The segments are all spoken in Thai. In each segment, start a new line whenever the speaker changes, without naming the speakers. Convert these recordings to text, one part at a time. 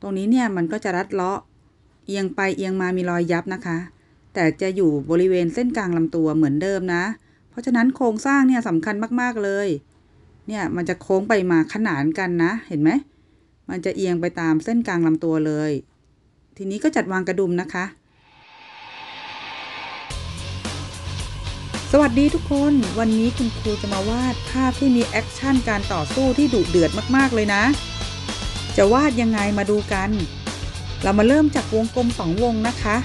ตรงนี้เนี่ยมันก็จะรัดเลาะเอียงไป เอียงมามีรอยยับนะคะ แต่จะอยู่บริเวณเส้นกลางลำตัวเหมือนเดิมนะ เพราะฉะนั้นโครงสร้างเนี่ยสำคัญมากๆเลย เนี่ยมันจะโค้งไปมาขนานกันนะ เห็นไหม มันจะเอียงไปตามเส้นกลางลำตัวเลย ทีนี้ก็จัดวางกระดุมนะคะ สวัสดีทุกคนวันนี้คุณครูจะมาวาดภาพที่มีแอคชั่นการต่อสู้ที่ดุเดือดมากๆเลยนะจะวาดยังไงมาดูกัน เรามาเริ่มจากวงกลม2วงนะคะ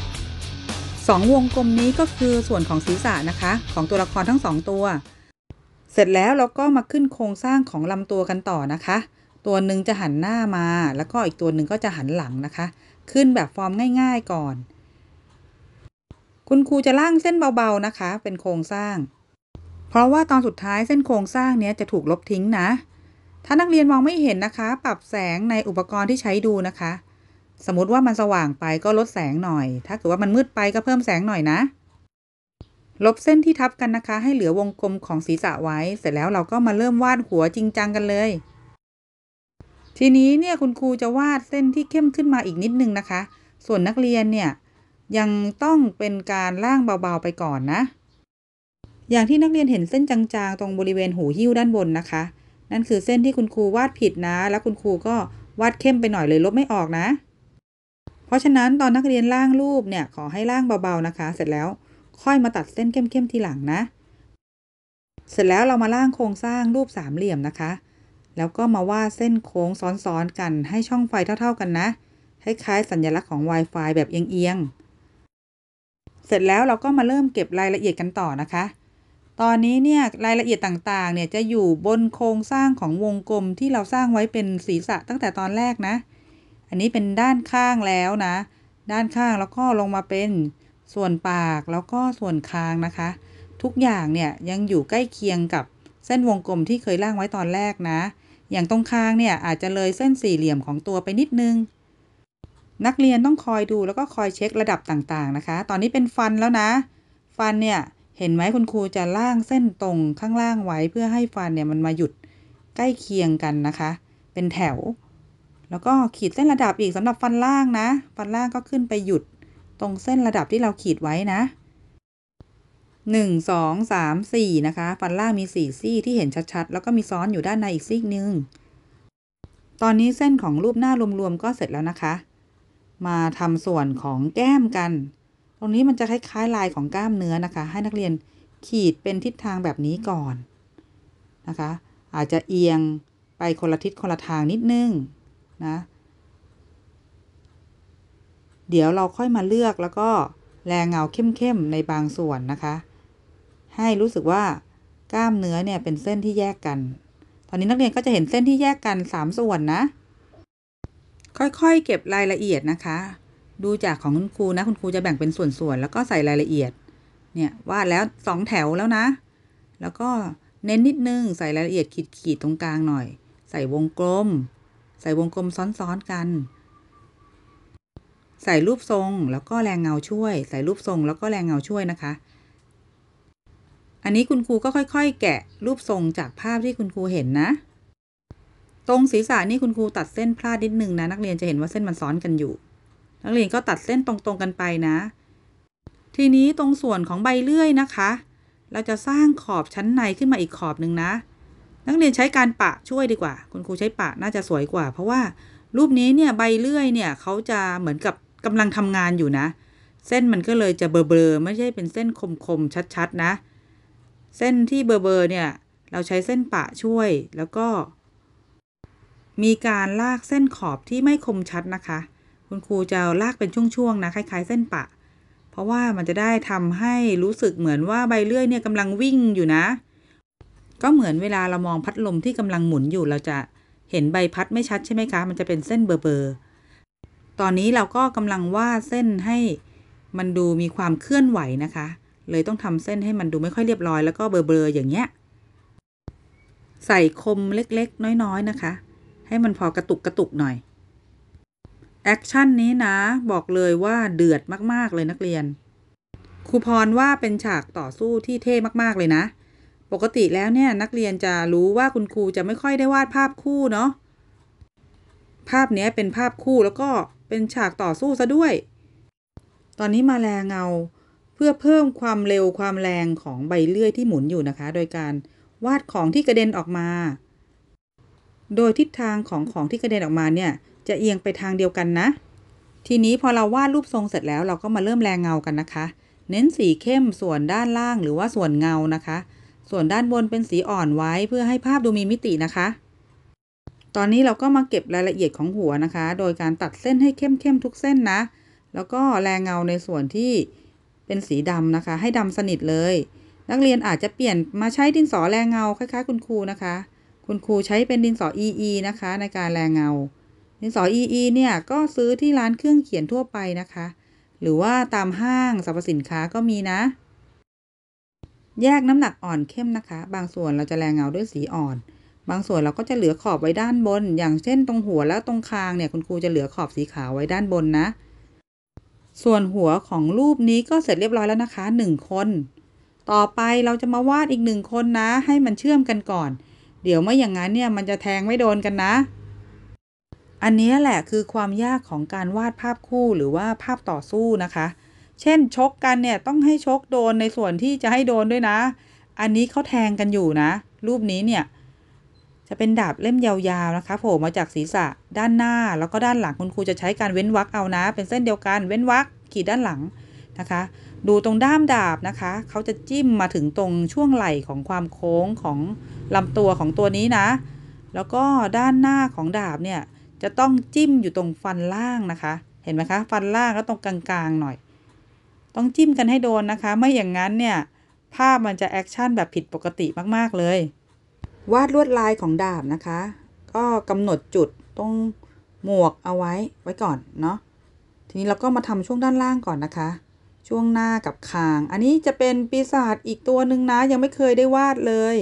2 วงกลมนี้ก็คือส่วนของศีรษะนะคะ ของตัวละครทั้ง2ตัว เสร็จแล้วเราก็มาขึ้นโครงสร้างของลำตัวกันต่อนะคะ ตัวหนึ่งจะหันหน้ามา แล้วก็อีกตัวหนึ่งก็จะหันหลังนะคะ ขึ้นแบบฟอร์มง่ายๆก่อน คุณครูจะล่างเส้นเบาๆนะคะ เป็นโครงสร้าง เพราะว่าตอนสุดท้ายเส้นโครงสร้างนี้จะถูกลบทิ้งนะถ้านักเรียนมองไม่เห็นนะคะ ปรับแสงในอุปกรณ์ที่ใช้ดูนะคะ สมมติว่ามันสว่างไปก็ลดแสงหน่อย ถ้าเกิดว่ามันมืดไปก็เพิ่มแสงหน่อยนะ ลบเส้นที่ทับกันนะคะ ให้เหลือวงกลมของศีรษะไว้ เสร็จแล้วเราก็มาเริ่มวาดหัวจริงจังกันเลย ทีนี้เนี่ยคุณครูจะวาดเส้นที่เข้มขึ้นมาอีกนิดนึงนะคะ ส่วนนักเรียนเนี่ย ยังต้องเป็นการล่างเบาๆไปก่อนนะ อย่างที่นักเรียนเห็นเส้นจางๆตรงบริเวณหูหิ้วด้านบนนะคะนั่นคือเส้นที่คุณครูวาดผิดนะ แล้วคุณครูก็วาดเข้มไปหน่อยเลยลบไม่ออกนะ เพราะฉะนั้นตอนนักเรียนล่างรูปเนี่ยขอให้ล่างเบาๆนะคะ เสร็จแล้วค่อยมาตัดเส้นเข้มๆทีหลังนะ เสร็จแล้วเรามาล่างโครงสร้างรูปสามเหลี่ยมนะคะ แล้วก็มาวาดเส้นโค้งซ้อนๆกันให้ช่องไฟเท่าๆกันนะ คล้ายๆสัญลักษณ์ของ Wi-Fi แบบเอียงๆ เสร็จแล้วเราก็มาเริ่มเก็บรายละเอียดกันต่อนะคะตอนนี้เนี่ยรายละเอียดต่างๆ เนี่ยจะอยู่บนโครงสร้างของวงกลมที่เราสร้างไว้เป็นศีรษะตั้งแต่ตอนแรกนะ อันนี้เป็นด้านข้างแล้วนะ ด้านข้างแล้วก็ลงมาเป็นส่วนปากแล้วก็ส่วนคางนะคะ ทุกอย่างเนี่ยยังอยู่ใกล้เคียงกับเส้นวงกลมที่เคยร่างไว้ตอนแรกนะ อย่างตรงคางเนี่ยอาจจะเลยเส้นสี่เหลี่ยมของตัวไปนิดนึง นักเรียนต้องคอยดูแล้วก็คอยเช็คระดับต่างๆนะคะ ตอนนี้เป็นฟันแล้วนะ ฟันเนี่ยเห็นไหมคุณครูจะล่างเส้นตรงข้างล่างไว้เพื่อให้ฟันเนี่ยมันมาหยุดใกล้เคียงกันนะคะ เป็นแถวแล้วก็ขีดเส้นระดับอีกสำหรับฟันล่างนะ ฟันล่างก็ขึ้นไปหยุด ตรงเส้นระดับที่เราขีดไว้นะ1 2 3 4นะคะ ฟันล่างมี4ซี่ที่เห็นชัด ๆ แล้วก็มีซ้อนอยู่ด้านในอีกซี่หนึ่งตอนนี้เส้นของรูปหน้ารวมๆก็เสร็จแล้วนะคะ มาทำส่วนของแก้มกันรงนี้มันจะคล้ายๆลายของกล้ามเนื้อนะคะ ให้นักเรียนขีดเป็นทิศทางแบบนี้ก่อนนะคะ อาจจะเอียงไปคนละทิศคนละทางนิดนึงนะ เดี๋ยวเราค่อยมาเลือกแล้วก็แรงเงาเข้มๆในบางส่วนนะคะ ให้รู้สึกว่ากล้ามเนื้อเนี่ยเป็นเส้นที่แยกกัน ตอนนี้นักเรียนก็จะเห็นเส้นที่แยกกัน3ส่วนนะ ค่อยๆเก็บรายละเอียดนะคะดูจากของคุณครูนะคุณครูจะแบ่งเป็นส่วนๆแล้วก็ใส่รายละเอียด เนี่ยวาดแล้วสองแถวแล้วนะ แล้วก็เน้นนิดนึงใส่รายละเอียดขีดๆตรงกลางหน่อย ใส่วงกลม ใส่วงกลมซ้อนๆกัน ใส่รูปทรงแล้วก็แรงเงาช่วย ใส่รูปทรงแล้วก็แรงเงาช่วยนะคะ อันนี้คุณครูก็ค่อย ๆ แกะรูปทรงจากภาพที่คุณครูเห็นนะ ตรงศีรษะนี่คุณครูตัดเส้นพลาดนิดนึงนะ นักเรียนจะเห็นว่าเส้นมันซ้อนกันอยู่นักเรียนก็ตัดเส้นตรง ๆกันไปนะ ทีนี้ตรงส่วนของใบเลื่อยนะคะ เราจะสร้างขอบชั้นในขึ้นมาอีกขอบหนึ่งนะ นักเรียนใช้การปะช่วยดีกว่า คุณครูใช้ปะน่าจะสวยกว่า เพราะว่ารูปนี้เนี่ยใบเลื่อยเนี่ยเขาจะเหมือนกับกำลังทำงานอยู่นะ เส้นมันก็เลยจะเบลอๆไม่ใช่เป็นเส้นคมๆชัดๆนะ เส้นที่เบลอๆเนี่ยเราใช้เส้นปะช่วยแล้วก็ มีการลากเส้นขอบที่ไม่คมชัดนะคะคุณครูจะลากเป็นช่วงๆนะ คล้ายๆเส้นปะ เพราะว่ามันจะได้ทำให้รู้สึกเหมือนว่าใบเลื่อยเนี่ยกำลังวิ่งอยู่นะ ก็เหมือนเวลาเรามองพัดลมที่ กำลังหมุนอยู่เราจะเห็นใบพัดไม่ชัดใช่ไหมคะมันจะเป็นเส้นเบอร์อๆตอนนี้เราก็กำลังวาดเส้นให้มันดูมีความเคลื่อนไหวนะคะ เลยต้องทำเส้นให้มันดูไม่ค่อยเรียบร้อยแล้วก็เบลอๆอย่างเงี้ยใส่คมเล็กๆ น้อยๆนะคะ ให้มันพอกระตุกกระตุกหน่อยแอคชั่นนี้นะบอกเลยว่าเดือดมากๆเลยนักเรียนครูพรว่าเป็นฉากต่อสู้ที่เท่มากๆเลยนะ ปกติแล้วเนี่ยนักเรียนจะรู้ว่าคุณครูจะไม่ค่อยได้วาดภาพคู่เนาะภาพนี้เป็นภาพคู่แล้วก็เป็นฉากต่อสู้ซะด้วย ตอนนี้มาแรงเงา เพื่อเพิ่มความเร็วความแรงของใบเลื่อยที่หมุนอยู่นะคะ โดยการวาดของที่กระเด็นออกมา โดยทิศทางของของที่กระเด็นออกมาเนี่ยจะเอียงไปทางเดียวกันนะ ทีนี้พอเราวาดรูปทรงเสร็จแล้วเราก็มาเริ่มแรงเงากันนะคะ เน้นสีเข้มส่วนด้านล่างหรือว่าส่วนเงานะคะ ส่วนด้านบนเป็นสีอ่อนไว้เพื่อให้ภาพดูมีมิตินะคะ ตอนนี้เราก็มาเก็บรายละเอียดของหัวนะคะ โดยการตัดเส้นให้เข้มๆทุกเส้นนะ แล้วก็แรงเงาในส่วนที่เป็นสีดำนะคะ ให้ดำสนิทเลย นักเรียนอาจจะเปลี่ยนมาใช้ดินสอแรงเงาคล้ายๆ คุณครูนะคะ คุณครูใช้เป็นดินสอ EE นะคะ ในการแรงเงาดินสอ EE เนี่ยก็ซื้อที่ร้านเครื่องเขียนทั่วไปนะคะ หรือว่าตามห้างสรรพสินค้าก็มีนะ แยกน้ำหนักอ่อนเข้มนะคะ บางส่วนเราจะแรงเงาด้วยสีอ่อน บางส่วนเราก็จะเหลือขอบไว้ด้านบน อย่างเช่นตรงหัวและตรงคางเนี่ยคุณครูจะเหลือขอบสีขาวไว้ด้านบนนะ ส่วนหัวของรูปนี้ก็เสร็จเรียบร้อยแล้วนะคะ 1 คน ต่อไปเราจะมาวาดอีกหนึ่งคนนะให้มันเชื่อมกันก่อนเดี๋ยวไม่อย่างนั้นเนี่ยมันจะแทงไม่โดนกันนะอันนี้แหละคือความยากของการวาดภาพคู่หรือว่าภาพต่อสู้นะคะ เช่นชกกันเนี่ยต้องให้ชกโดนในส่วนที่จะให้โดนด้วยนะ อันนี้เขาแทงกันอยู่นะ รูปนี้เนี่ยจะเป็นดาบเล่มยาวๆนะคะโผล่มาจากศีรษะด้านหน้าแล้วก็ด้านหลังคุณครูจะใช้การเว้นวรรคเอานะ เป็นเส้นเดียวกันเว้นวรรคขีดด้านหลังนะคะ ดูตรงด้ามดาบนะคะ เขาจะจิ้มมาถึงตรงช่วงไหล่ของความโค้งของลำตัวของตัวนี้นะ แล้วก็ด้านหน้าของดาบเนี่ยจะต้องจิ้มอยู่ตรงฟันล่างนะคะ เห็นไหมคะ ฟันล่างก็้ตรงกลางๆหน่อย ต้องจิ้มกันให้โดนนะคะ ไม่อย่างนั้นเนี่ย ภาพมันจะแอคชั่นแบบผิดปกติมากๆเลย วาดลวดลายของดาบนะคะ ก็กำหนดจุดตรงหมวกเอาไว้ไว้ก่อนเนาะ ทีนี้เราก็มาทำช่วงด้านล่างก่อนนะคะ ช่วงหน้ากับคาง อันนี้จะเป็นปีศาจอีกตัวหนึ่งนะ ยังไม่เคยได้วาดเลย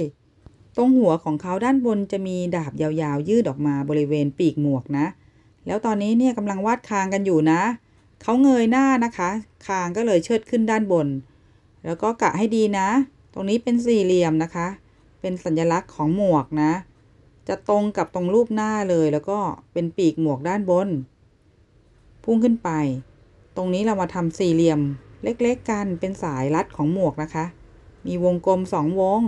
ตรงหัวของเขาด้านบนจะมีดาบยาวๆ ยืดออกมาบริเวณปีกหมวกนะ แล้วตอนนี้เนี่ยกำลังวาดคางกันอยู่นะ เขาเงยหน้านะคะ คางก็เลยเชิดขึ้นด้านบน แล้วก็กะให้ดีนะ ตรงนี้เป็นสี่เหลี่ยมนะคะ เป็นสัญลักษณ์ของหมวกนะ จะตรงกับตรงรูปหน้าเลย แล้วก็เป็นปีกหมวกด้านบน พุ่งขึ้นไป ตรงนี้เรามาทำสี่เหลี่ยมเล็ก ๆกัน เป็นสายรัดของหมวกนะคะ มีวงกลมสองวง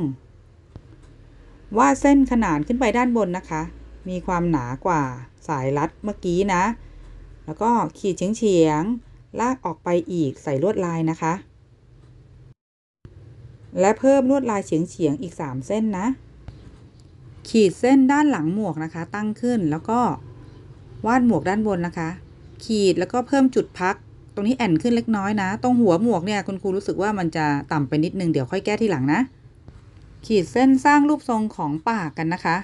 วาดเส้นขนานขึ้นไปด้านบนนะคะ มีความหนากว่าสายรัดเมื่อกี้นะ แล้วก็ขีดเฉียงๆลากออกไปอีกใส่ลวดลายนะคะ และเพิ่มลวดลายเฉียงๆอีก 3 เส้นนะ ขีดเส้นด้านหลังหมวกนะคะ ตั้งขึ้นแล้วก็วาดหมวกด้านบนนะคะ ขีดแล้วก็เพิ่มจุดพัก ตรงนี้แอนขึ้นเล็กน้อยนะ ตรงหัวหมวกเนี่ยคุณครูรู้สึกว่ามันจะต่ำไปนิดนึงเดี๋ยวค่อยแก้ที่หลังนะขีดเส้นสร้างรูปทรงของปากกันนะคะ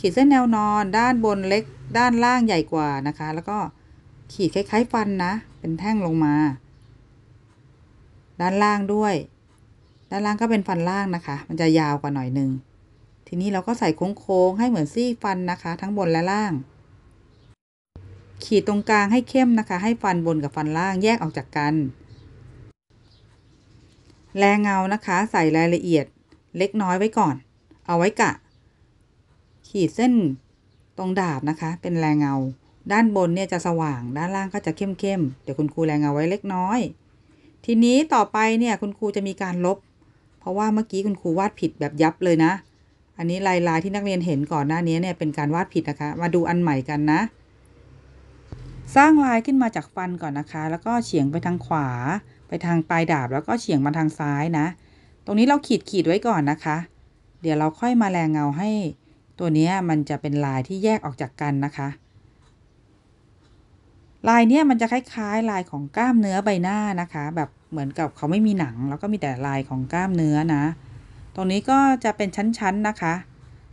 ขีดเส้นแนวนอน ด้านบนเล็ก ด้านล่างใหญ่กว่านะคะ แล้วก็ขีดคล้ายๆ ฟันนะ เป็นแท่งลงมา ด้านล่างด้วย ด้านล่างก็เป็นฟันล่างนะคะ มันจะยาวกว่าหน่อยนึง ทีนี้เราก็ใส่โค้งๆให้เหมือนซี่ฟันนะคะ ทั้งบนและล่าง ขีดตรงกลางให้เข้มนะคะ ให้ฟันบนกับฟันล่างแยกออกจากกันแรงเงานะคะ ใส่รายละเอียดเล็กน้อยไว้ก่อน เอาไว้กะ ขีดเส้นตรงดาบนะคะ เป็นแรงเงา ด้านบนเนี่ยจะสว่าง ด้านล่างก็จะเข้มเข้มเดี๋ยวคุณครูแรงเงาไว้เล็กน้อย ทีนี้ต่อไปเนี่ยคุณครูจะมีการลบ เพราะว่าเมื่อกี้คุณครูวาดผิดแบบยับเลยนะ อันนี้ลายลายที่นักเรียนเห็นก่อนหน้านี้เนี่ยเป็นการวาดผิดนะคะ มาดูอันใหม่กันนะ สร้างลายขึ้นมาจากฟันก่อนนะคะ แล้วก็เฉียงไปทางขวา ไปทางปลายดาบแล้วก็เฉียงมาทางซ้ายนะตรงนี้เราขีดขีดไว้ ก่อนนะคะ เดี๋ยวเราค่อยมาแรงเงาให้ ตัวนี้มันจะเป็นลายที่แยกออกจากกันนะคะ ลายเนี้ยมันจะคล้ายๆ ลายของกล้ามเนื้อใบหน้านะคะ แบบเหมือนกับเขาไม่มีหนัง แล้วก็มีแต่ลายของกล้ามเนื้อนะ ตรงนี้ก็จะเป็นชั้นๆนะคะ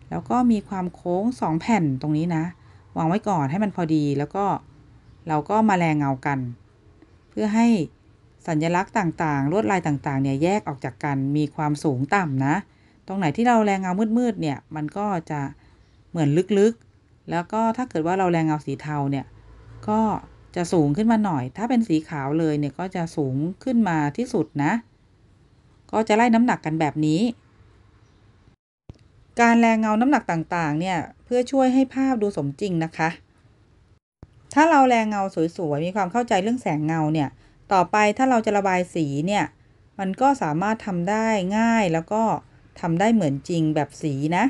แล้วก็มีความโค้งสองแผ่นตรงนี้นะวางไว้ก่อนให้มันพอดี แล้วก็เราก็มาแรงเงากัน เพื่อให้สัญลักษณ์ต่าง ๆ ลวดลายต่างๆ เนี่ย แยกออกจากกัน มีความสูงต่ำนะ ตรงไหนที่เราแรงเงามืดๆ เนี่ย มันก็จะเหมือนลึกๆ แล้วก็ถ้าเกิดว่าเราแรงเงาสีเทาเนี่ย ก็จะสูงขึ้นมาหน่อย ถ้าเป็นสีขาวเลยเนี่ย ก็จะสูงขึ้นมาที่สุดนะ ก็จะไล่น้ำหนักกันแบบนี้ การแรงเงาน้ำหนักต่างๆ เนี่ย เพื่อช่วยให้ภาพดูสมจริงนะคะ ถ้าเราแรงเงาสวยๆ มีความเข้าใจเรื่องแสงเงาเนี่ยต่อไปถ้าเราจะระบายสีเนี่ยมันก็สามารถทำได้ง่ายแล้วก็ทำได้เหมือนจริงแบบสีนะ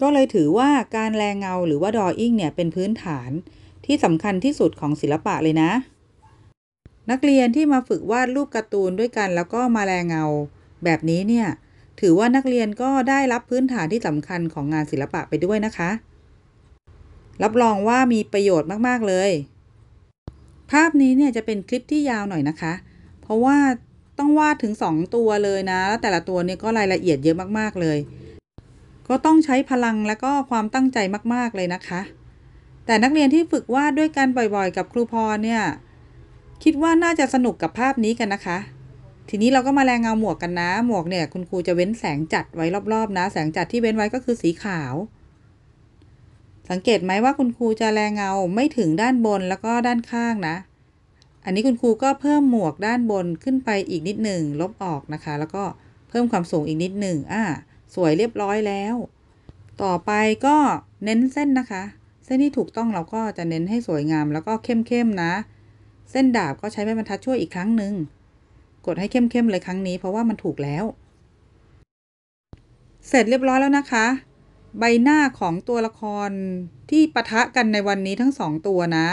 ก็เลยถือว่าการแรงเงาหรือว่าดออิ่งเนี่ยเป็นพื้นฐานที่สำคัญที่สุดของศิลปะเลยนะ นักเรียนที่มาฝึกวาดรูปการ์ตูนด้วยกัน แล้วก็มาแรงเงา แบบนี้เนี่ยถือว่านักเรียนก็ได้รับพื้นฐานที่สำคัญของงานศิลปะไปด้วยนะคะ รับรองว่ามีประโยชน์มากๆเลยภาพนี้เนี่ยจะเป็นคลิปที่ยาวหน่อยนะคะ เพราะว่าต้องวาดถึง 2 ตัวเลยนะแล้วแต่ละตัวเนี่ยก็รายละเอียดเยอะมากๆเลย ก็ต้องใช้พลังและก็ความตั้งใจมากๆเลยนะคะ แต่นักเรียนที่ฝึกวาดด้วยกันบ่อยๆ กับครูพรเนี่ยคิดว่าน่าจะสนุกกับภาพนี้กันนะคะ ทีนี้เราก็มาแรงเงาหมวกกันนะหมวกเนี่ยคุณครูจะเว้นแสงจัดไว้รอบๆนะแสงจัดที่เว้นไว้ก็คือสีขาวสังเกตไหมว่าคุณครูจะแรงเงาไม่ถึงด้านบนแล้วก็ด้านข้างนะ อันนี้คุณครูก็เพิ่มหมวกด้านบนขึ้นไปอีกนิดหนึ่งลบออกนะคะ แล้วก็เพิ่มความสูงอีกนิดหนึ่งอ่าสวยเรียบร้อยแล้ว ต่อไปก็เน้นเส้นนะคะ เส้นที่ถูกต้องเราก็จะเน้นให้สวยงาม แล้วก็เข้มๆนะ เส้นดาบก็ใช้แม่บรรทัดช่วยอีกครั้งหนึ่งกดให้เข้มๆเลยครั้งนี้ เพราะว่ามันถูกแล้ว เสร็จเรียบร้อยแล้วนะคะใบหน้าของตัวละครที่ปะทะกันในวันนี้ทั้งสองตัวนะ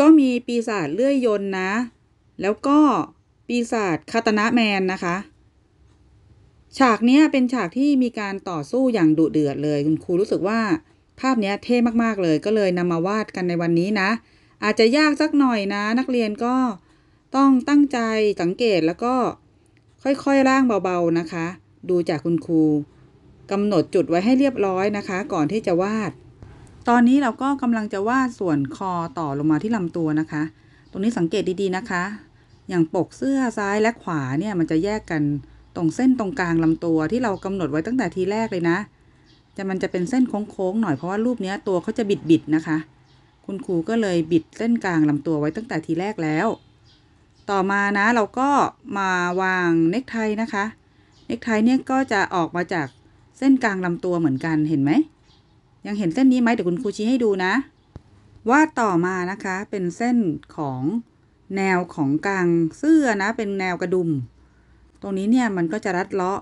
ก็มีปีศาจเลื่อยยนนะ แล้วก็ปีศาจคาตนะแมนนะคะ ฉากนี้เป็นฉากที่มีการต่อสู้อย่างดุเดือดเลย คุณครูรู้สึกว่า ภาพนี้เท่มากๆเลยก็เลยนำมาวาดกันในวันนี้นะ อาจจะยากสักหน่อยนะ นักเรียนก็ต้องตั้งใจสังเกตแล้วก็ค่อย ๆ ร่างเบาๆนะคะ ดูจากคุณครูกำหนดจุดไว้ให้เรียบร้อยนะคะ ก่อนที่จะวาด ตอนนี้เราก็กำลังจะวาดส่วนคอต่อลงมาที่ลำตัวนะคะ ตรงนี้สังเกตดีๆนะคะ อย่างปกเสื้อซ้ายและขวาเนี่ย มันจะแยกกันตรงเส้นตรงกลางลำตัวที่เรากำหนดไว้ตั้งแต่ทีแรกเลยนะ จะมันจะเป็นเส้นโค้งๆ หน่อยเพราะว่ารูปนี้ตัวเขาจะบิดๆนะคะ คุณครูก็เลยบิดเส้นกลางลำตัวไว้ตั้งแต่ทีแรกแล้ว ต่อมานะเราก็มาวางเน็กไทนะคะเน็กไทเนี่ยก็จะออกมาจากเส้นกลางลำตัวเหมือนกันเห็นไหมยังเห็นเส้นนี้ไหมเดี๋ยวคุณครูชี้ให้ดูนะวาดต่อมานะคะ เป็นเส้นของแนวของกลางเสื้อนะ เป็นแนวกระดุม ตรงนี้เนี่ยมันก็จะรัดเลาะ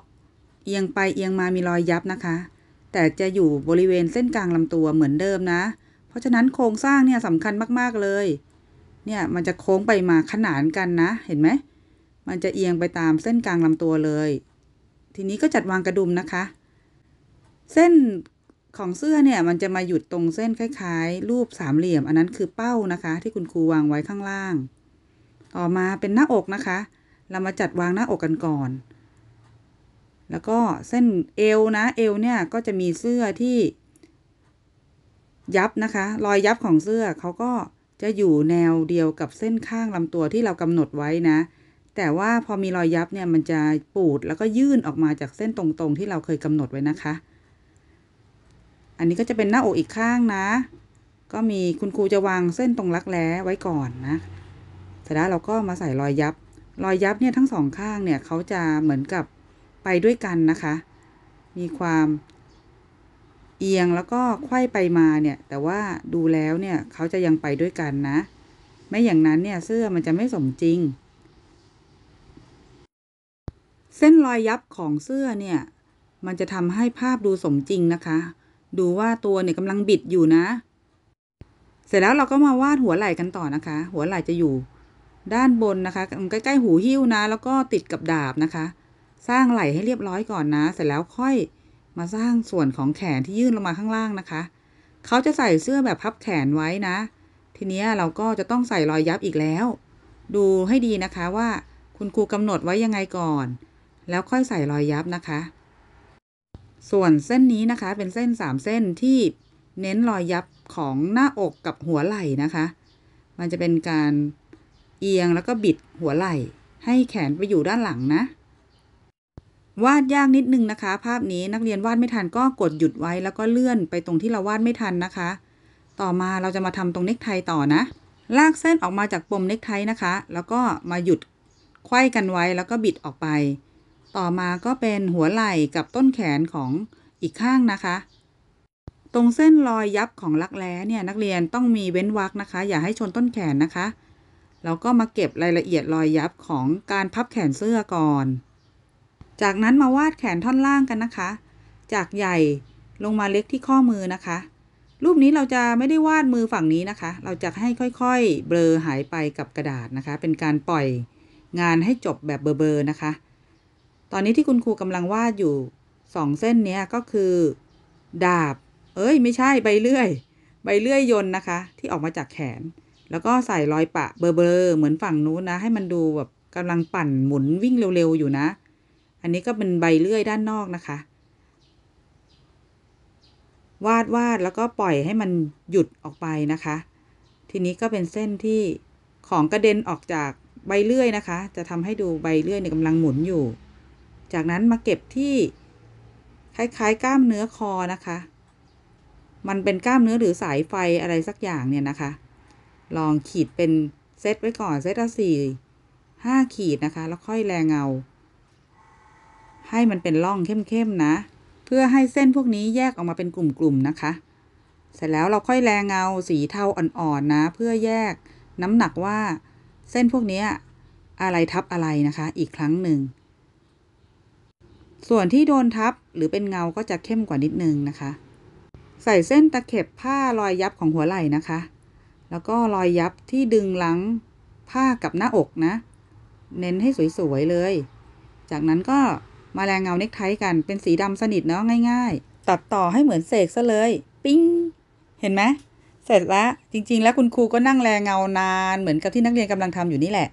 เอียงไปเอียงมามีรอยยับนะคะ แต่จะอยู่บริเวณเส้นกลางลำตัวเหมือนเดิมนะ เพราะฉะนั้นโครงสร้างเนี่ยสำคัญมากๆเลย เนี่ยมันจะโค้งไปมาขนานกันนะ เห็นไหมมันจะเอียงไปตามเส้นกลางลำตัวเลย ทีนี้ก็จัดวางกระดุมนะคะเส้นของเสื้อเนี่ยมันจะมาหยุดตรงเส้นคล้ายๆ รูปสามเหลี่ยมอันนั้นคือเป้านะคะ ที่คุณครูวางไว้ข้างล่าง ต่อมาเป็นหน้าอกนะคะ เรามาจัดวางหน้าอกกันก่อน แล้วก็เส้นเอวนะเอวเนี่ยก็จะมีเสื้อที่ยับนะคะ รอยยับของเสื้อเขาก็จะอยู่แนวเดียวกับเส้นข้างลำตัวที่เรากำหนดไว้นะ แต่ว่าพอมีรอยยับเนี่ยมันจะปูดแล้วก็ยื่นออกมาจากเส้นตรงๆ ที่เราเคยกำหนดไว้นะคะอันนี้ก็จะเป็นหน้าอกอีกข้างนะ ก็มีคุณครูจะวางเส้นตรงรักแร้ไว้ก่อนนะ เสร็จแล้วเราก็มาใส่รอยยับ รอยยับเนี่ยทั้งสองข้างเนี่ยเขาจะเหมือนกับไปด้วยกันนะคะ มีความเอียงแล้วก็ไขว้ไปมาเนี่ย แต่ว่าดูแล้วเนี่ยเขาจะยังไปด้วยกันนะ ไม่อย่างนั้นเนี่ยเสื้อมันจะไม่สมจริง เส้นรอยยับของเสื้อเนี่ย มันจะทำให้ภาพดูสมจริงนะคะดูว่าตัวเนี่ยกำลังบิดอยู่นะ เสร็จแล้วเราก็มาวาดหัวไหล่กันต่อนะคะ หัวไหล่จะอยู่ ด้านบนนะคะ ใกล้ๆหูหิ้วนะ แล้วก็ติดกับดาบนะคะ สร้างไหล่ให้เรียบร้อยก่อนนะ เสร็จแล้วค่อยมาสร้างส่วนของแขนที่ยื่นลงมาข้างล่างนะคะเขาจะใส่เสื้อแบบพับแขนไว้นะ ทีนี้เราก็จะต้องใส่รอยยับอีกแล้ว ดูให้ดีนะคะว่าคุณครูกำหนดไว้ยังไงก่อน แล้วค่อยใส่รอยยับนะคะส่วนเส้นนี้นะคะเป็นเส้น3เส้นที่เน้นรอยยับของหน้าอกกับหัวไหล่นะคะมันจะเป็นการเอียงแล้วก็บิดหัวไหล่ ให้แขนไปอยู่ด้านหลังนะ วาดยากนิดนึงนะคะภาพนี้นักเรียนวาดไม่ทันก็กดหยุดไว้แล้วก็เลื่อนไปตรงที่เราวาดไม่ทันนะคะ ต่อมาเราจะมาทำตรงเน็กไทต่อนะ ลากเส้นออกมาจากปมเน็กไทนะคะ แล้วก็มาหยุดไขว้กันไว้แล้วก็บิดออกไปต่อมาก็เป็นหัวไหล่กับต้นแขนของอีกข้างนะคะ ตรงเส้น รอย ยับของรักแร้เนี่ย นักเรียนต้องมีเว้นวรรคนะคะ อย่าให้ชนต้นแขนนะคะแล้วก็มาเก็บรายละเอียดรอยยับของการพับแขนเสื้อก่อน จากนั้นมาวาดแขนท่อนล่างกันนะคะ จากใหญ่ลงมาเล็กที่ข้อมือนะคะ รูปนี้เราจะไม่ได้วาดมือฝั่งนี้นะคะ เราจะให้ค่อยๆเบลอหายไปกับกระดาษนะคะ เป็นการปล่อยงานให้จบแบบเบลอๆนะคะตอนนี้ที่คุณครูกำลังวาดอยู่สองเส้นนี้ก็คือ ดาบ เอ้ย ไม่ใช่ใบเลื่อย ใบเลื่อยยนต์นะคะ ที่ออกมาจากแขน แล้วก็ใส่รอยปะเบอร์เบอร์เหมือนฝั่งนู้นนะให้มันดูแบบกำลังปั่นหมุนวิ่งเร็ว ๆ อยู่นะ อันนี้ก็เป็นใบเลื่อยด้านนอกนะคะ วาดวาดแล้วก็ปล่อยให้มันหยุดออกไปนะคะ ทีนี้ก็เป็นเส้นที่ของกระเด็นออกจากใบเลื่อยนะคะ จะทำให้ดูใบเลื่อยในกำลังหมุนอยู่จากนั้นมาเก็บที่คล้ายๆกล้ามเนื้อคอนะคะ มันเป็นกล้ามเนื้อหรือสายไฟอะไร สักอย่างเนี่ยนะคะ ลองขีดเป็นเซตไว้ ก่อนเซตละสี่ห้าขีดนะคะ แล้วค่อยแรงเงา ให้มันเป็น ร่องเข้มๆนะ เพื่อให้เส้นพวกนี้แยกออกมาเป็นกลุ่มๆนะคะ เสร็จแล้วเราค่อย แรงเงาสีเทาอ่อนๆนะ เพื่อแยก น้ำหนักว่าเส้นพวกนี้อะไรทับอะไรนะคะ อีกครั้งหนึ่งส่วนที่โดนทับหรือเป็นเงาก็จะเข้มกว่านิดนึงนะคะ ใส่เส้นตะเข็บผ้ารอยยับของหัวไหล่นะคะ แล้วก็รอยยับที่ดึงหลังผ้ากับหน้าอกนะ เน้นให้สวย ๆ เลย จากนั้นก็มาแรงเงาเน็กไทกันเป็นสีดำสนิทเนาะง่ายๆตัดต่อให้เหมือนเสกซะเลยปิ้งเห็นไหมเสร็จแล้วจริงๆ แล้วคุณครูก็นั่งแรงเงานานเหมือนกับที่นักเรียนกำลังทำอยู่นี่แหละ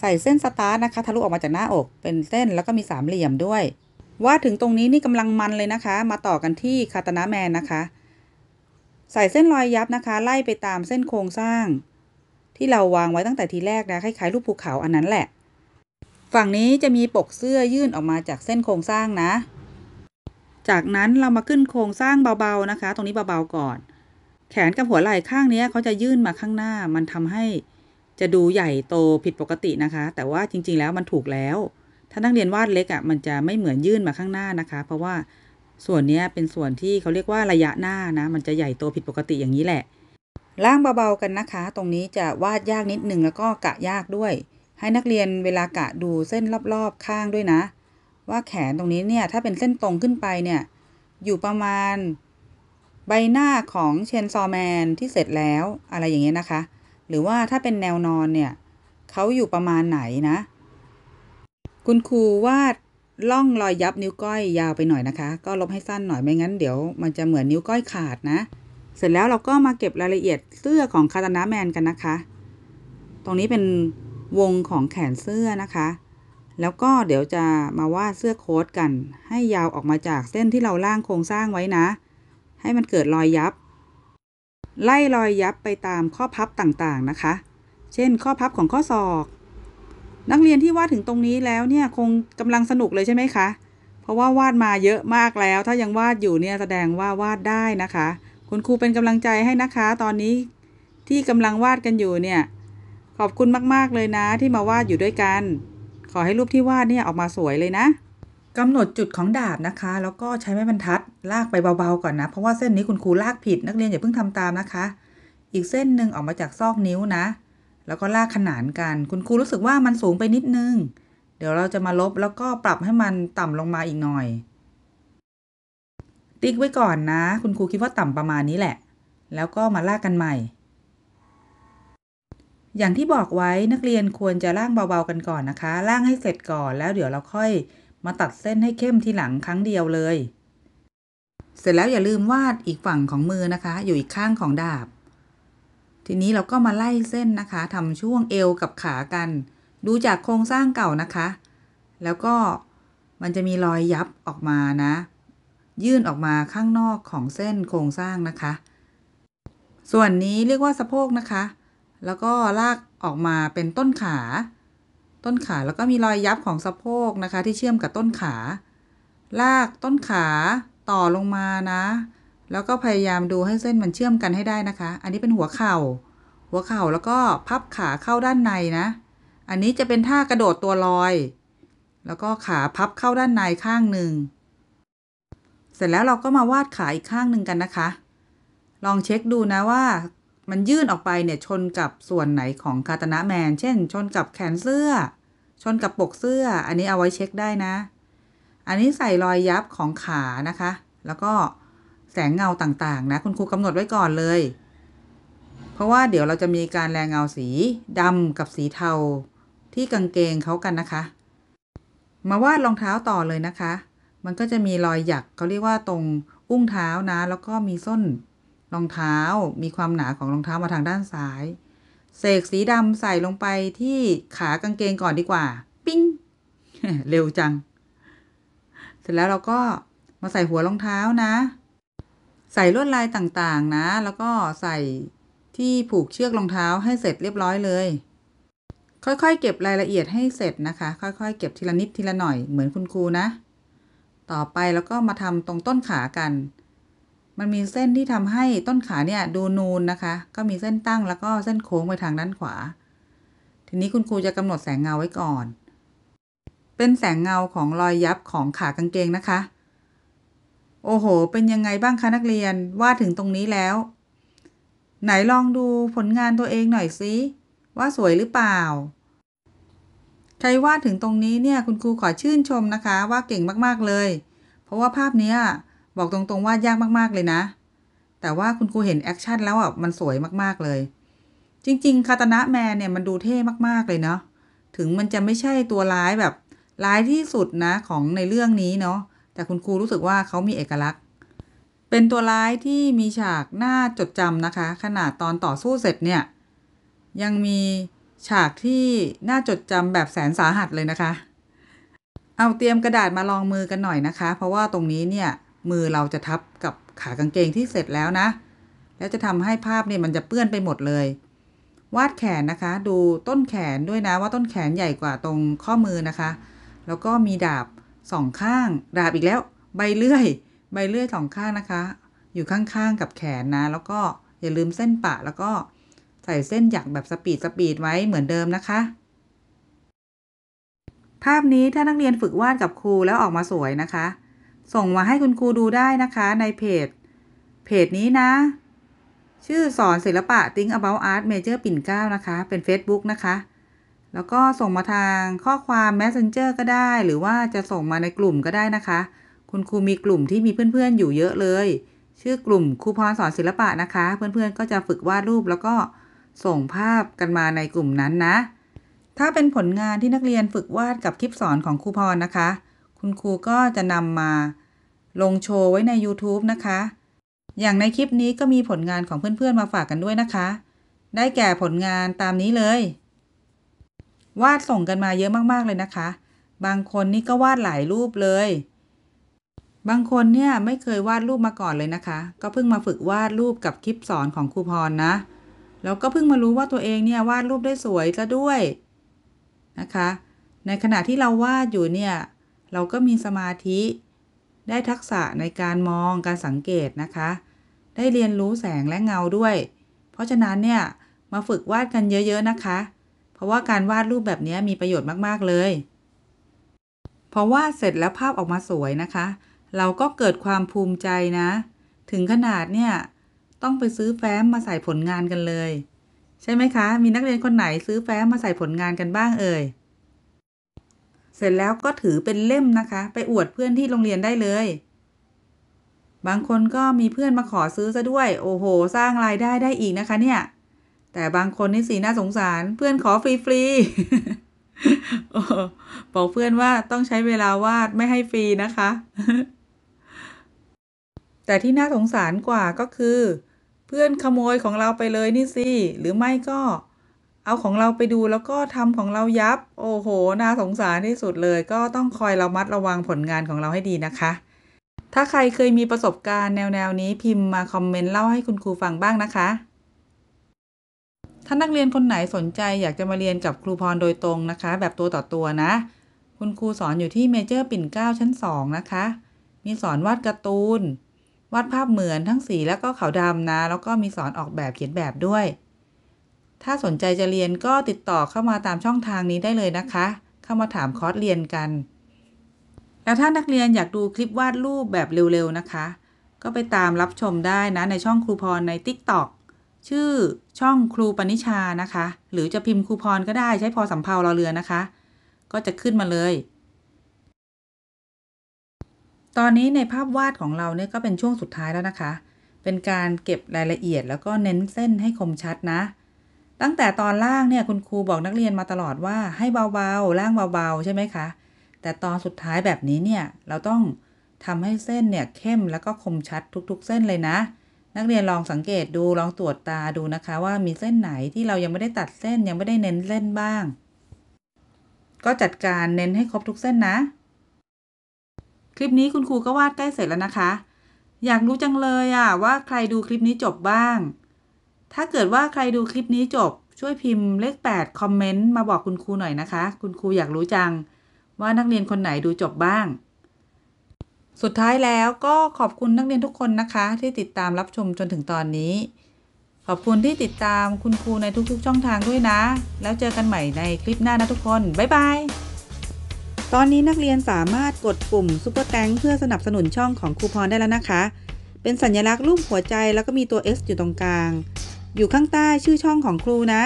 ใส่เส้นสตาร์ทนะคะทะลุออกมาจากหน้าอกเป็นเส้นแล้วก็มีสามเหลี่ยมด้วยวาดถึงตรงนี้นี่กำลังมันเลยนะคะ มาต่อกันที่คาตนาแมนนะคะ ใส่เส้นรอยยับนะคะ ไล่ไปตามเส้นโครงสร้าง ที่เราวางไว้ตั้งแต่ทีแรกนะคล้ายๆรูปภูเขาอันนั้นแหละ ฝั่งนี้จะมีปกเสื้อยื่นออกมาจากเส้นโครงสร้างนะ จากนั้นเรามาขึ้นโครงสร้างเบาๆนะคะ ตรงนี้เบาๆก่อน แขนกับหัวไหล่ข้างนี้เขาจะยื่นมาข้างหน้า มันทำให้จะดูใหญ่โตผิดปกตินะคะ แต่ว่าจริง ๆแล้วมันถูกแล้วถ้านักเรียนวาดเล็กอะ่ะมันจะไม่เหมือนยื่นมาข้างหน้านะคะ เพราะว่าส่วนนี้เป็นส่วนที่เขาเรียกว่าระยะหน้านะ มันจะใหญ่ โตผิดปกติอย่างนี้แหละ ล่างเบาๆกันนะคะ ตรงนี้จะวาดยากนิดหนึ่งแล้วก็กะยากด้วย ให้นักเรียนเวลากะดูเส้นรอบๆข้างด้วยนะ ว่าแขนตรงนี้เนี่ยถ้าเป็นเส้นตรงขึ้นไปเนี่ย อยู่ประมาณใบหน้าของเชนซอแมนที่เสร็จแล้วอะไรอย่างเงี้ยนะคะ หรือว่าถ้าเป็นแนวนอนเนี่ยเขาอยู่ประมาณไหนนะคุณครูวาดล่องรอยยับนิ้วก้อยยาวไปหน่อยนะคะ ก็ลบให้สั้นหน่อยไม่งั้นเดี๋ยวมันจะเหมือนนิ้วก้อยขาดนะเสร็จแล้วเราก็มาเก็บรายละเอียดเสื้อของคาตานาแมนกันนะคะ ตรงนี้เป็นวงของแขนเสื้อนะคะ แล้วก็เดี๋ยวจะมาวาดเสื้อโค้ทกัน ให้ยาวออกมาจากเส้นที่เราล่างโครงสร้างไว้นะ ให้มันเกิดรอยยับ ไล่รอยยับไปตามข้อพับต่างๆนะคะ เช่น ข้อพับของข้อศอกนักเรียนที่วาดถึงตรงนี้แล้วเนี่ยคงกำลังสนุกเลยใช่ไหมคะ เพราะว่าวาดมาเยอะมากแล้วถ้ายังวาดอยู่เนี่ยแสดงว่าวาดได้นะคะ คุณครูเป็นกำลังใจให้นะคะ ตอนนี้ที่กำลังวาดกันอยู่เนี่ย ขอบคุณมาก ๆ เลยนะที่มาวาดอยู่ด้วยกัน ขอให้รูปที่วาดเนี่ยออกมาสวยเลยนะกำหนดจุดของดาบนะคะ แล้วก็ใช้ไม้บรรทัดลากไปเบาๆก่อนนะ เพราะว่าเส้นนี้คุณครูลากผิด นักเรียนอย่าเพิ่งทำตามนะคะ อีกเส้นหนึ่งออกมาจากซอกนิ้วนะแล้วก็ลากขนานกัน คุณครูรู้สึกว่ามันสูงไปนิดนึง เดี๋ยวเราจะมาลบแล้วก็ปรับให้มันต่ำลงมาอีกหน่อย ติ๊กไว้ก่อนนะ คุณครูคิดว่าต่ำประมาณนี้แหละ แล้วก็มาลากกันใหม่ อย่างที่บอกไว้นักเรียนควรจะล่างเบาๆ กันก่อนนะคะ ล่างให้เสร็จก่อน แล้วเดี๋ยวเราค่อยมาตัดเส้นให้เข้มทีหลังครั้งเดียวเลย เสร็จแล้วอย่าลืมวาดอีกฝั่งของมือนะคะ อยู่อีกข้างของดาบทีนี้เราก็มาไล่เส้นนะคะทำช่วงเอวกับขากันดูจากโครงสร้างเก่านะคะ แล้วก็มันจะมีรอยยับออกมานะ ยื่นออกมาข้างนอกของเส้นโครงสร้างนะคะ ส่วนนี้เรียกว่าสะโพกนะคะ แล้วก็ลากออกมาเป็นต้นขา ต้นขาแล้วก็มีรอยยับของสะโพกนะคะ ที่เชื่อมกับต้นขา ลากต้นขาต่อลงมานะแล้วก็พยายามดูให้เส้นมันเชื่อมกันให้ได้นะคะ อันนี้เป็นหัวเข่า หัวเข่าแล้วก็พับขาเข้าด้านในนะ อันนี้จะเป็นท่ากระโดดตัวลอย แล้วก็ขาพับเข้าด้านในข้างหนึ่ง เสร็จแล้วเราก็มาวาดขาอีกข้างหนึ่งกันนะคะ ลองเช็คดูนะว่ามันยื่นออกไปเนี่ยชนกับส่วนไหนของคาตนะแมน เช่น ชนกับแขนเสื้อ ชนกับปกเสื้อ อันนี้เอาไว้เช็คได้นะ อันนี้ใส่รอยยับของขานะคะ แล้วก็แสงเงาต่าง ๆนะคุณครูกำหนดไว้ก่อนเลย เพราะว่าเดี๋ยวเราจะมีการแรงเงาสีดำกับสีเทาที่กางเกงเขากันนะคะ มาวาดรองเท้าต่อเลยนะคะ มันก็จะมีรอยหยักเขาเรียกว่าตรงอุ้งเท้านะ แล้วก็มีส้นรองเท้ามีความหนาของรองเท้ามาทางด้านซ้ายเสกสีดำใส่ลงไปที่ขากางเกงก่อนดีกว่า ปิ้งเร็วจัง เสร็จแล้วเราก็มาใส่หัวรองเท้านะใส่ลวดลายต่างๆนะ แล้วก็ใส่ที่ผูกเชือกรองเท้าให้เสร็จเรียบร้อยเลย ค่อยๆ เก็บรายละเอียดให้เสร็จนะคะ ค่อยๆ เก็บทีละนิดทีละหน่อยเหมือนคุณครู นะ ต่อไปแล้วก็มาทำตรงต้นขากัน มันมีเส้นที่ทำให้ต้นขาเนี่ยดูนูน นะคะ ก็มีเส้นตั้งแล้วก็เส้นโค้งไปทางด้านขวา ทีนี้คุณครูจะกำหนดแสงเงาไว้ก่อน เป็นแสงเงาของรอยยับของขากางเกงนะคะโอ้โห เป็นยังไงบ้างคะนักเรียนวาดถึงตรงนี้แล้ว ไหนลองดูผลงานตัวเองหน่อยสิว่าสวยหรือเปล่า ใครวาดถึงตรงนี้เนี่ย คุณครูขอชื่นชมนะคะ ว่าเก่งมากๆเลย เพราะว่าภาพนี้บอกตรงๆว่ายากมากๆเลยนะ แต่ว่าคุณครูเห็นแอคชั่นแล้วอ่ะมันสวยมากๆเลย จริง ๆ คาตนะแมนเนี่ยมันดูเท่มากๆเลยเนาะถึงมันจะไม่ใช่ตัวร้ายแบบ ร้ายที่สุดนะของในเรื่องนี้เนาะแต่คุณครูรู้สึกว่าเขามีเอกลักษณ์ เป็นตัวร้ายที่มีฉากหน้าจดจำนะคะ ขนาดตอนต่อสู้เสร็จเนี่ยยังมีฉากที่ น่าจดจำแบบแสนสาหัสเลยนะคะ เอาเตรียมกระดาษมาลองมือกันหน่อยนะคะ เพราะว่าตรงนี้เนี่ยมือเราจะทับกับขากางเกงที่เสร็จแล้วนะ แล้วจะทำให้ภาพเนี่ยมันจะเปื้อนไปหมดเลย วาดแขนนะคะ ดูต้นแขนด้วยนะว่าต้นแขนใหญ่กว่าตรงข้อมือนะคะ แล้วก็มีดาบสองข้างดาบ อีกแล้ว ใบเลื่อย ใบเลื่อยสองข้างนะคะ อยู่ข้างๆกับแขนนะ แล้วก็อย่าลืมเส้นปะแล้วก็ใส่เส้นหยักแบบสปีดสปีดไว้เหมือนเดิมนะคะ ภาพนี้ถ้านักเรียนฝึก วาด กับครูแล้วออกมาสวยนะคะ ส่ง มา ให้คุณ ครู ดูได้นะคะในเพจ เพจนี้นะ ชื่อสอนศิลปะ Think About Art Major ปิ่นเก้านะคะ เป็น Facebook นะคะแล้วก็ส่งมาทางข้อความ Messenger ก็ได้ หรือว่าจะส่งมาในกลุ่มก็ได้นะคะ คุณครูมีกลุ่มที่มีเพื่อนๆอยู่เยอะเลย ชื่อกลุ่มครูพรสอนศิลปะนะคะ เพื่อนๆก็จะฝึกวาดรูปแล้วก็ส่งภาพกันมาในกลุ่มนั้นนะ ถ้าเป็นผลงานที่นักเรียนฝึกวาดกับคลิปสอนของครูพรนะคะ คุณครูก็จะนำมาลงโชว์ไว้ใน YouTube นะคะ อย่างในคลิปนี้ก็มีผลงานของเพื่อนๆ มาฝากกันด้วยนะคะ ได้แก่ผลงานตามนี้เลยวาดส่งกันมาเยอะมาก ๆ เลยนะคะ บางคนนี่ก็วาดหลายรูปเลย บางคนเนี่ยไม่เคยวาดรูปมาก่อนเลยนะคะ ก็เพิ่งมาฝึกวาดรูปกับคลิปสอนของครูพรนะ แล้วก็เพิ่งมารู้ว่าตัวเองเนี่ยวาดรูปได้สวยซะด้วยนะคะ ในขณะที่เราวาดอยู่เนี่ยเราก็มีสมาธิ ได้ทักษะในการมองการสังเกตนะคะ ได้เรียนรู้แสงและเงาด้วย เพราะฉะนั้นเนี่ยมาฝึกวาดกันเยอะ ๆนะคะราะว่าการวาดรูปแบบนี้มีประโยชน์มาก ๆ เลย เพราะว่าเสร็จแล้วภาพออกมาสวยนะคะ เราก็เกิดความภูมิใจนะ ถึงขนาดเนี่ยต้องไปซื้อแฟ้มมาใส่ผลงานกันเลย ใช่ไหมคะ มีนักเรียนคนไหนซื้อแฟ้มมาใส่ผลงานกันบ้างเอ่ยเสร็จแล้วก็ถือเป็นเล่มนะคะ ไปอวดเพื่อนที่โรงเรียนได้เลย บางคนก็มีเพื่อนมาขอซื้อซะด้วย โอ้โห สร้างรายได้ได้อีกนะคะเนี่ยแต่บางคนนี่สีน่าสงสารเพื่อนขอฟรีๆบอกเพื่อนว่าต้องใช้เวลาวาดไม่ให้ฟรีนะคะ แต่ที่น่าสงสารกว่าก็คือ เพื่อนขโมยของเราไปเลยนี่สิหรือไม่ก็ เอาของเราไปดูแล้วก็ทำของเรายับ โอ้โหน่าสงสารที่สุดเลยก็ต้องคอยระมัดระวังผลงานของเราให้ดีนะคะ ถ้าใครเคยมีประสบการณ์แนวๆนี้พิมพ์มาคอมเมนต์เล่าให้คุณครูฟังบ้างนะคะถ้านักเรียนคนไหนสนใจอยากจะมาเรียนกับครูพรโดยตรงนะคะ แบบตัวต่อตัวนะ คุณครูสอนอยู่ที่เมเจอร์ปิ่นเก้าชั้น 2 นะคะ มีสอนวาดการ์ตูนวาดภาพเหมือนทั้งสีแล้วก็ขาวดำนะ แล้วก็มีสอนออกแบบเขียนแบบด้วย ถ้าสนใจจะเรียนก็ติดต่อเข้ามาตามช่องทางนี้ได้เลยนะคะ เข้ามาถามคอร์สเรียนกัน แล้วถ้านักเรียนอยากดูคลิปวาดรูปแบบเร็วๆนะคะก็ไปตามรับชมได้นะในช่องครูพรใน TikTok ชื่อช่องครูปนิชานะคะ หรือจะพิมพ์ครูพรก็ได้ใช้พอสำเพารอเรือนะคะ ก็จะขึ้นมาเลย ตอนนี้ในภาพวาดของเราเนี่ย ก็เป็นช่วงสุดท้ายแล้วนะคะ เป็นการเก็บรายละเอียดแล้วก็เน้นเส้นให้คมชัดนะ ตั้งแต่ตอนล่าง เนี่ย คุณครูบอกนักเรียนมาตลอดว่า ให้เบาๆล่างเบาๆใช่ไหมคะแต่ตอนสุดท้ายแบบนี้เนี่ยเราต้องทำให้เส้นเนี่ยเข้มแล้วก็คมชัดทุกๆเส้นเลยนะนักเรียนลองสังเกตดูลองตรวจตาดูนะคะ ว่ามีเส้นไหนที่เรายังไม่ได้ตัดเส้น ยังไม่ได้เน้นเส้นบ้าง ก็จัดการเน้นให้ครบทุกเส้นนะ คลิปนี้คุณครูก็วาดใกล้เสร็จแล้วนะคะ อยากรู้จังเลยอะว่าใครดูคลิปนี้จบบ้าง ถ้าเกิดว่าใครดูคลิปนี้จบ ช่วยพิมพ์เลข8คอมเมนต์มาบอกคุณครูหน่อยนะคะ คุณครูอยากรู้จัง ว่านักเรียนคนไหนดูจบบ้างสุดท้ายแล้วก็ขอบคุณนักเรียนทุกคนนะคะที่ติดตามรับชมจนถึงตอนนี้ ขอบคุณที่ติดตามคุณครูในทุกๆ ช่องทางด้วยนะ แล้วเจอกันใหม่ในคลิปหน้านะทุกคนบ๊ายบายตอนนี้นักเรียนสามารถกดปุ่มซุปเปอร์แตงเพื่อสนับสนุนช่องของครูพรได้แล้วนะคะ เป็นสัญลักษณ์รูปหัวใจแล้วก็มีตัว X อยู่ตรงกลาง อยู่ข้างใต้ชื่อช่องของครูนะ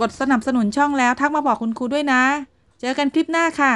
กดสนับสนุนช่องแล้วทักมาบอกคุณครูด้วยนะ เจอกันคลิปหน้าค่ะ